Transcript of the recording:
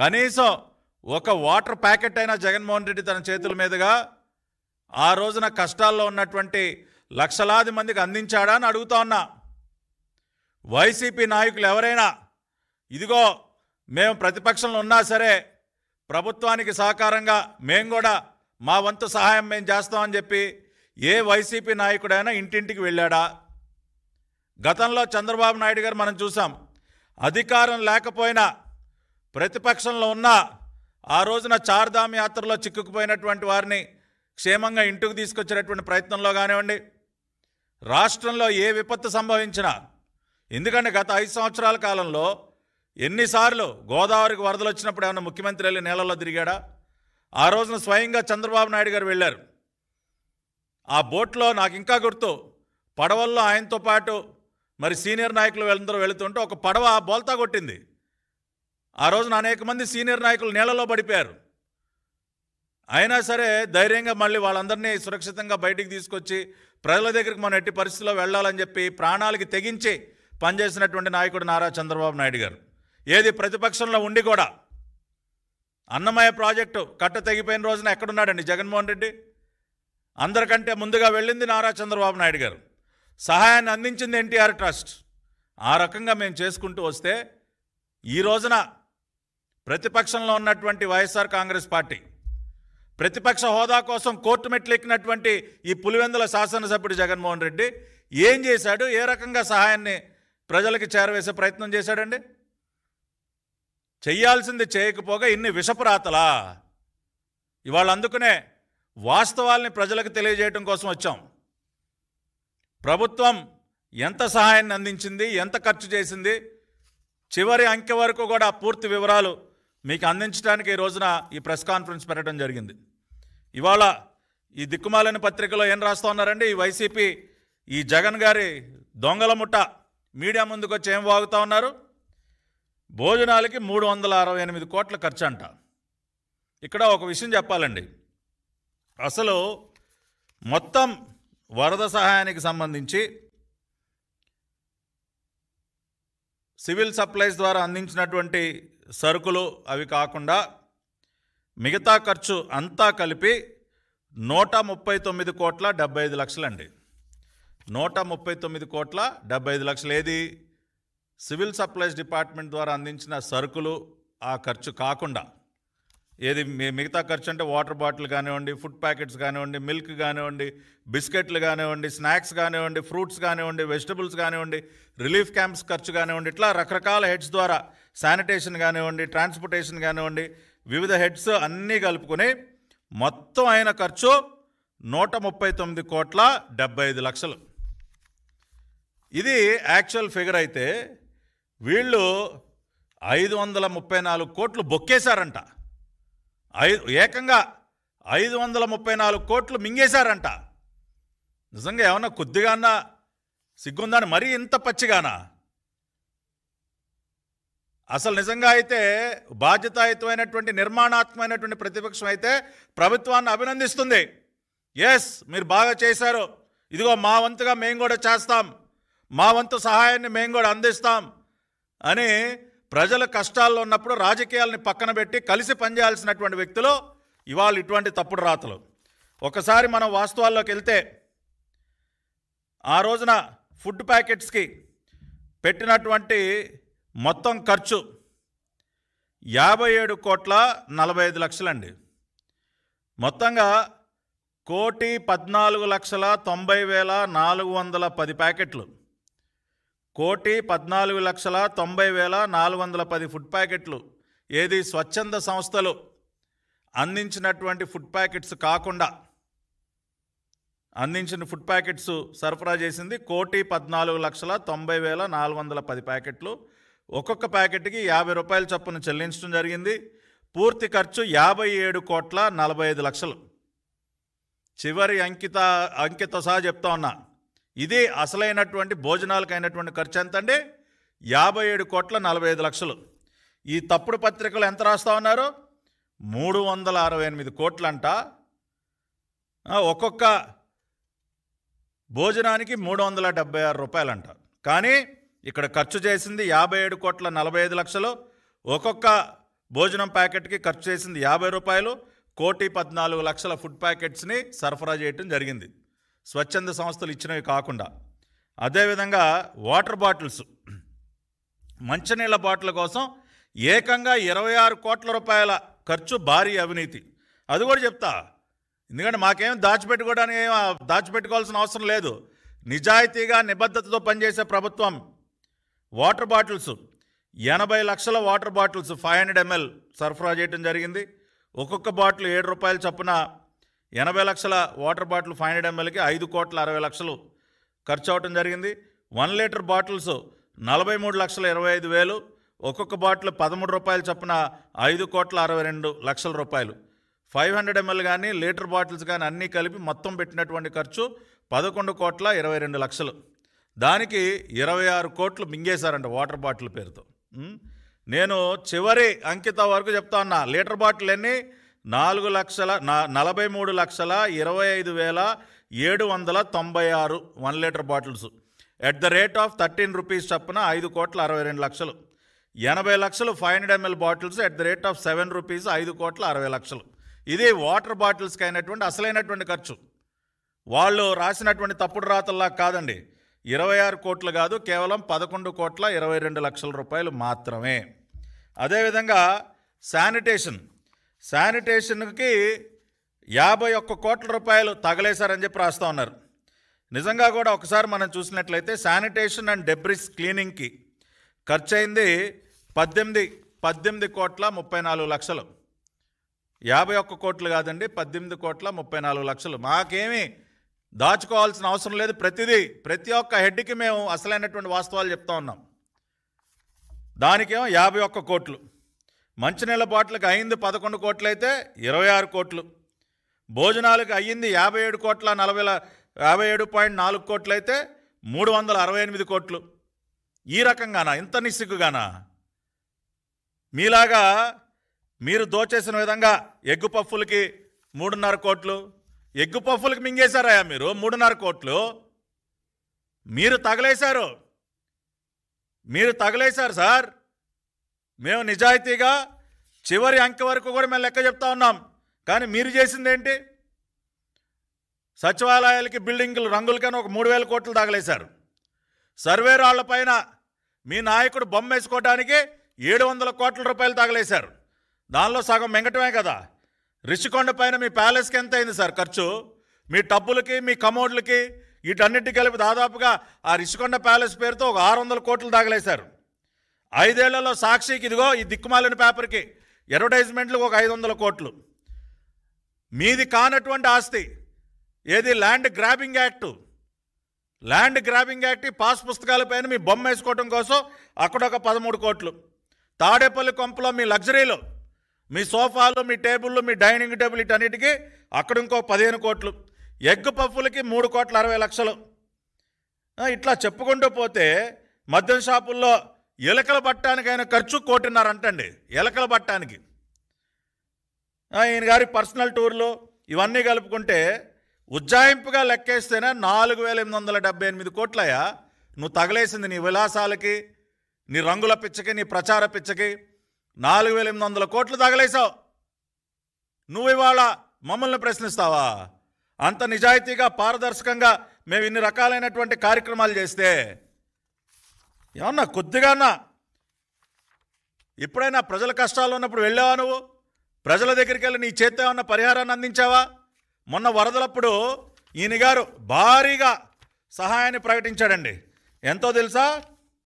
కనీసం ఒక water packet అయినా జగన్మోహన్ రెడ్డి తన చేతుల మీదుగా ఆ రోజున కష్టాల్లో ఉన్నటువంటి లక్షలాది మందికి అందించాడా అని అడుగుతా ఉన్నా వైసీపీ నాయకులు ఎవరైనా ఇదిగో మేము ప్రతిపక్షంలో ఉన్నా సరే ప్రభుత్వానికి సహకారంగా మేము కూడా మా వంతు సహాయం మేము చేస్తామని చెప్పి ఏ వైసీపీ నాయకుడైనా ఇంటింటికి వెళ్ళాడా గతంలో చంద్రబాబు నాయుడు గారు మనం చూసాం అధికారం లేకపోయినా ప్రతిపక్షంలో ఉన్న ఆ రోజున చార్ధామ్ యాత్రలో చిక్కుకుపోయినటువంటి వారిని క్షేమంగా ఇంటికి తీసుకొచ్చేటటువంటి ప్రయత్నంలో కానివ్వండి రాష్ట్రంలో ఏ విపత్తు సంభవించినా ఎందుకంటే గత ఐదు సంవత్సరాల కాలంలో ఎన్నిసార్లు గోదావరికి వరదలు వచ్చినప్పుడు ఏమన్నా ముఖ్యమంత్రి వెళ్ళి నేలలో తిరిగాడా ఆ రోజున స్వయంగా చంద్రబాబు నాయుడు గారు వెళ్ళారు ఆ బోట్లో నాకు ఇంకా గుర్తు పడవల్లో ఆయనతో పాటు మరి సీనియర్ నాయకులు అందరూ వెళుతుంటే ఒక పడవ బోల్తా కొట్టింది ఆ రోజున అనేక మంది సీనియర్ నాయకులు నీళ్ళలో పడిపోయారు అయినా సరే ధైర్యంగా మళ్ళీ వాళ్ళందరినీ సురక్షితంగా బయటికి తీసుకొచ్చి ప్రజల దగ్గరికి మనం ఎట్టి పరిస్థితుల్లో వెళ్ళాలని చెప్పి ప్రాణాలకి తెగించి పనిచేసినటువంటి నాయకుడు నారా చంద్రబాబు నాయుడు గారు ఏది ప్రతిపక్షంలో ఉండి కూడా అన్నమయ్య ప్రాజెక్టు కట్ట తెగిపోయిన రోజున ఎక్కడున్నాడండి జగన్మోహన్ రెడ్డి అందరికంటే ముందుగా వెళ్ళింది నారా చంద్రబాబు నాయుడు గారు సహాయాన్ని అందించింది ఎన్టీఆర్ ట్రస్ట్ ఆ రకంగా మేము చేసుకుంటూ వస్తే ఈ రోజున ప్రతిపక్షంలో ఉన్నటువంటి వైఎస్ఆర్ కాంగ్రెస్ పార్టీ ప్రతిపక్ష హోదా కోసం కోర్టు మెట్లెక్కినటువంటి ఈ పులివెందుల శాసనసభ్యుడు జగన్మోహన్ రెడ్డి ఏం చేశాడు ఏ రకంగా సహాయాన్ని ప్రజలకి చేరవేసే ప్రయత్నం చేశాడండి చేయాల్సింది చేయకపోగా ఇన్ని విషపురాతలా ఇవాళ అందుకునే వాస్తవాల్ని ప్రజలకు తెలియజేయడం కోసం వచ్చాం ప్రభుత్వం ఎంత సహాయాన్ని అందించింది ఎంత ఖర్చు చేసింది చివరి అంకె వరకు కూడా పూర్తి వివరాలు మీకు అందించడానికి ఈ రోజున ఈ ప్రెస్ కాన్ఫరెన్స్ పెట్టడం జరిగింది ఇవాళ ఈ దిక్కుమాలని పత్రికలో ఏం రాస్తూ ఉన్నారండి ఈ వైసీపీ ఈ జగన్ గారి దొంగల ముఠ మీడియా ముందుకు వచ్చి ఏం వాగుతూ ఉన్నారు భోజనాలకి మూడు వందల అరవై ఎనిమిది కోట్ల ఖర్చు అంట ఇక్కడ ఒక విషయం చెప్పాలండి అసలు మొత్తం వరద సహాయానికి సంబంధించి సివిల్ సప్లైస్ ద్వారా అందించినటువంటి సరుకులు అవి కాకుండా మిగతా ఖర్చు అంతా కలిపి నూట ముప్పై తొమ్మిది కోట్ల డెబ్బై ఐదు లక్షలండి నూట ముప్పై తొమ్మిది కోట్ల డెబ్బై ఐదు లక్షలు ఏది సివిల్ సప్లైస్ డిపార్ట్మెంట్ ద్వారా అందించిన సరుకులు ఆ ఖర్చు కాకుండా ఏది మిగతా ఖర్చు అంటే వాటర్ బాటిల్ కానివ్వండి ఫుడ్ ప్యాకెట్స్ కానివ్వండి మిల్క్ కానివ్వండి బిస్కెట్లు కానివ్వండి స్నాక్స్ కానివ్వండి ఫ్రూట్స్ కానివ్వండి వెజిటబుల్స్ కానివ్వండి రిలీఫ్ క్యాంప్స్ ఖర్చు కానివ్వండి ఇట్లా రకరకాల హెడ్స్ ద్వారా శానిటేషన్ కానివ్వండి ట్రాన్స్పోర్టేషన్ కానివ్వండి వివిధ హెడ్స్ అన్నీ కలుపుకొని మొత్తం అయిన ఖర్చు నూట ముప్పై తొమ్మిది కోట్ల డెబ్బై ఐదు లక్షలు ఇది యాక్చువల్ ఫిగర్ అయితే వీళ్ళు ఐదు వందల ముప్పై నాలుగు కోట్లు బొక్కేశారంట ఐదు ఏకంగా ఐదు వందల ముప్పై నాలుగు కోట్లు మింగేశారంట నిజంగా ఏమన్నా కొద్దిగా అన్నా సిగ్గుందని మరీ ఇంత పచ్చిగానా అసలు నిజంగా అయితే బాధ్యతాయుతమైనటువంటి నిర్మాణాత్మకమైనటువంటి ప్రతిపక్షం అయితే ప్రభుత్వాన్ని అభినందిస్తుంది ఎస్ మీరు బాగా చేశారు ఇదిగో మా వంతుగా మేము కూడా చేస్తాం మా వంతు సహాయాన్ని మేము కూడా అందిస్తాం అని ప్రజల కష్టాల్లో ఉన్నప్పుడు రాజకీయాలని పక్కన పెట్టి కలిసి పనిచేయాల్సినటువంటి వ్యక్తులు ఇవాళ ఇటువంటి తప్పుడు రాతలు ఒకసారి మనం వాస్తవాల్లోకి వెళ్తే ఆ రోజున ఫుడ్ ప్యాకెట్స్కి పెట్టినటువంటి మొత్తం ఖర్చు యాభై ఏడు కోట్ల నలభై ఐదు లక్షలండి మొత్తంగా కోటి పద్నాలుగు లక్షల తొంభై వేల నాలుగు వందల పది ప్యాకెట్లు కోటి పద్నాలుగు లక్షల తొంభై వేల నాలుగు వందల పది ఫుడ్ ప్యాకెట్లు ఏది స్వచ్ఛంద సంస్థలు అందించినటువంటి ఫుడ్ ప్యాకెట్స్ కాకుండా అందించిన ఫుడ్ ప్యాకెట్స్ సరఫరా చేసింది కోటి పద్నాలుగు లక్షల తొంభై వేల నాలుగు వందల పది ప్యాకెట్లు ఒక్కొక్క ప్యాకెట్కి యాభై రూపాయల చొప్పున చెల్లించడం జరిగింది పూర్తి ఖర్చు యాభై ఏడు కోట్ల నలభై ఐదు లక్షలు చివరి అంకిత అంకిత సహా చెప్తా ఉన్నా ఇది అసలైనటువంటి భోజనాలకైనటువంటి ఖర్చు ఎంత అండి యాభై ఏడు కోట్ల నలభై ఐదు లక్షలు ఈ తప్పుడు పత్రికలు ఎంత రాస్తా ఉన్నారు మూడు వందల అరవై ఎనిమిది కోట్లంట ఒక్కొక్క భోజనానికి మూడు వందల డెబ్బై ఆరు రూపాయలంట కానీ ఇక్కడ ఖర్చు చేసింది యాభై ఏడు కోట్ల నలభై ఐదు లక్షలు ఒక్కొక్క భోజనం ప్యాకెట్కి ఖర్చు చేసింది యాభై రూపాయలు కోటి పద్నాలుగు లక్షల ఫుడ్ ప్యాకెట్స్ని సరఫరా చేయటం జరిగింది స్వచ్ఛంద సంస్థలు ఇచ్చినవి కాకుండా అదేవిధంగా వాటర్ బాటిల్స్ మంచినీళ్ళ బాటిల్ కోసం ఏకంగా ఇరవై ఆరు కోట్ల రూపాయల ఖర్చు భారీ అవినీతి అది కూడా చెప్తా ఎందుకంటే మాకేం దాచిపెట్టుకోవడానికి దాచిపెట్టుకోవాల్సిన అవసరం లేదు నిజాయితీగా నిబద్ధతతో పనిచేసే ప్రభుత్వం వాటర్ బాటిల్స్ ఎనభై లక్షల water bottles five hundred ML సరఫరా చేయడం జరిగింది ఒక్కొక్క బాటిల్ ఏడు రూపాయలు చొప్పున ఎనభై లక్షల వాటర్ బాటిల్ ఫైవ్ హండ్రెడ్ ఎంఎల్కి ఐదు కోట్ల అరవై లక్షలు ఖర్చు అవ్వటం జరిగింది వన్ లీటర్ బాటిల్స్ నలభై మూడు లక్షల ఇరవై ఐదు వేలు ఒక్కొక్క బాటిల్ పదమూడు రూపాయలు చొప్పున ఐదు కోట్ల అరవై రెండు లక్షల రూపాయలు ఫైవ్ హండ్రెడ్ ఎంఎల్ కానీ లీటర్ బాటిల్స్ కానీ అన్నీ కలిపి మొత్తం పెట్టినటువంటి ఖర్చు పదకొండు కోట్ల ఇరవై రెండు లక్షలు దానికి ఇరవై ఆరు కోట్లు మింగేశారంట వాటర్ బాటిల్ పేరుతో నేను చివరి అంకిత వరకు చెప్తా ఉన్నా లీటర్ బాటిల్ అన్నీ నాలుగు లక్షల నలభై మూడు లక్షల ఇరవై ఐదు వేల ఏడు వందల తొంభై ఆరు one litre bottles at the rate of thirteen rupees చప్పున ఐదు కోట్ల అరవై రెండు లక్షలు ఎనభై లక్షలు five hundred ML bottles at the rate of seven rupees ఐదు కోట్ల అరవై లక్షలు ఇది వాటర్ బాటిల్స్కి అయినటువంటి అసలైనటువంటి ఖర్చు వాళ్ళు రాసినటువంటి తప్పుడు రాతల్లా కాదండి ఇరవై ఆరు కోట్లు కాదు కేవలం పదకొండు కోట్ల ఇరవై రెండు లక్షల రూపాయలు మాత్రమే అదేవిధంగా శానిటేషన్ శానిటేషన్కి యాభై ఒక్క కోట్ల రూపాయలు తగలేశారని చెప్పి రాస్తూ ఉన్నారు నిజంగా కూడా ఒకసారి మనం చూసినట్లయితే శానిటేషన్ అండ్ డెబ్రిస్ క్లీనింగ్కి ఖర్చు అయింది పద్దెనిమిది పద్దెనిమిది కోట్ల ముప్పై నాలుగు లక్షలు యాభై ఒక్క కోట్లు కాదండి పద్దెనిమిది కోట్ల ముప్పై నాలుగు లక్షలు మాకేమీ దాచుకోవాల్సిన అవసరం లేదు ప్రతిదీ ప్రతి ఒక్క హెడ్కి మేము అసలైనటువంటి వాస్తవాలు చెప్తా ఉన్నాం దానికేమో యాభై ఒక్క కోట్లు మంచినీళ్ళ బాటిల్కి అయింది పదకొండు కోట్లు అయితే ఇరవై ఆరు కోట్లు భోజనాలకు అయ్యింది యాభై ఏడు కోట్ల నలభై యాభై ఏడు పాయింట్ నాలుగు కోట్లు అయితే మూడు వందల అరవై ఎనిమిది కోట్లు ఈ రకంగానా ఇంత నిస్సిగ్గుగానా మీలాగా మీరు దోచేసిన విధంగా ఎగ్గు పప్పులకి మూడున్నర కోట్లు ఎగ్గు పఫ్ఫులకు మింగేశారయా మీరు మూడున్నర కోట్లు మీరు తగలేశారు మీరు తగలేశారు సార్ మేము నిజాయితీగా చివరి అంక వరకు కూడా మేము లెక్క చెప్తా ఉన్నాం కానీ మీరు చేసింది ఏంటి సచివాలయాలకి బిల్డింగ్లు రంగులకైనా ఒక మూడు వేల కోట్లు తగలేశారు సర్వేరాళ్ల పైన మీ నాయకుడు బొమ్మ వేసుకోవడానికి ఏడు వందల కోట్ల రూపాయలు తగలేశారు దానిలో సగం మెంగటమే కదా రిషికొండ పైన మీ ప్యాలెస్కి ఎంత అయింది సార్ ఖర్చు మీ టబ్బులకి మీ కమోడ్లకి వీటన్నిటి కలిపి దాదాపుగా ఆ రిషికొండ ప్యాలెస్ పేరుతో ఒక ఆరు వందల కోట్లు దాగలేశారు ఐదేళ్లలో సాక్షికి ఇదిగో ఈ దిక్కుమాలిన పేపర్కి అడ్వర్టైజ్మెంట్లు ఒక ఐదు వందల కోట్లు మీది కానటువంటి ఆస్తి ఏది land grabbing act land grabbing act pass పుస్తకాలపైన మీ బొమ్మ వేసుకోవడం కోసం అక్కడొక పదమూడు కోట్లు తాడేపల్లి కొంపలో మీ లగ్జరీలో మీ సోఫాలు మీ టేబుల్లు మీ డైనింగ్ టేబుల్ ఇటన్నిటికీ అక్కడ ఇంకో పదిహేను కోట్లు ఎగ్ పప్పులకి మూడు కోట్ల అరవై లక్షలు ఇట్లా చెప్పుకుంటూ పోతే మద్యం షాపుల్లో ఎలకల పట్టడానికైనా ఖర్చు కోటిన్నర అంటండి ఎలకల పట్టడానికి ఈయన గారి పర్సనల్ టూర్లు ఇవన్నీ కలుపుకుంటే ఉజ్జాయింపుగా లెక్కేస్తేనే నాలుగు వేల ఎనిమిది వందల డెబ్బై ఎనిమిది కోట్లయ్యా నువ్వు తగలేసింది నీ విలాసాలకి నీ రంగుల పిచ్చకి నీ ప్రచార పిచ్చకి నాలుగు వేల ఎనిమిది వందల కోట్లు తగలేశావు నువ్వు ఇవాళ మమ్మల్ని ప్రశ్నిస్తావా అంత నిజాయితీగా పారదర్శకంగా మేము ఇన్ని రకాలైనటువంటి కార్యక్రమాలు చేస్తే ఏమన్నా కొద్దిగానా ఎప్పుడైనా ప్రజల కష్టాలు ఉన్నప్పుడు వెళ్ళావా నువ్వు ప్రజల దగ్గరికి వెళ్ళి నీ చేత ఏమన్నా పరిహారాన్ని అందించావా మొన్న వరదలప్పుడు ఈయన గారు భారీగా సహాయాన్ని ప్రకటించాడండి ఎంతో తెలుసా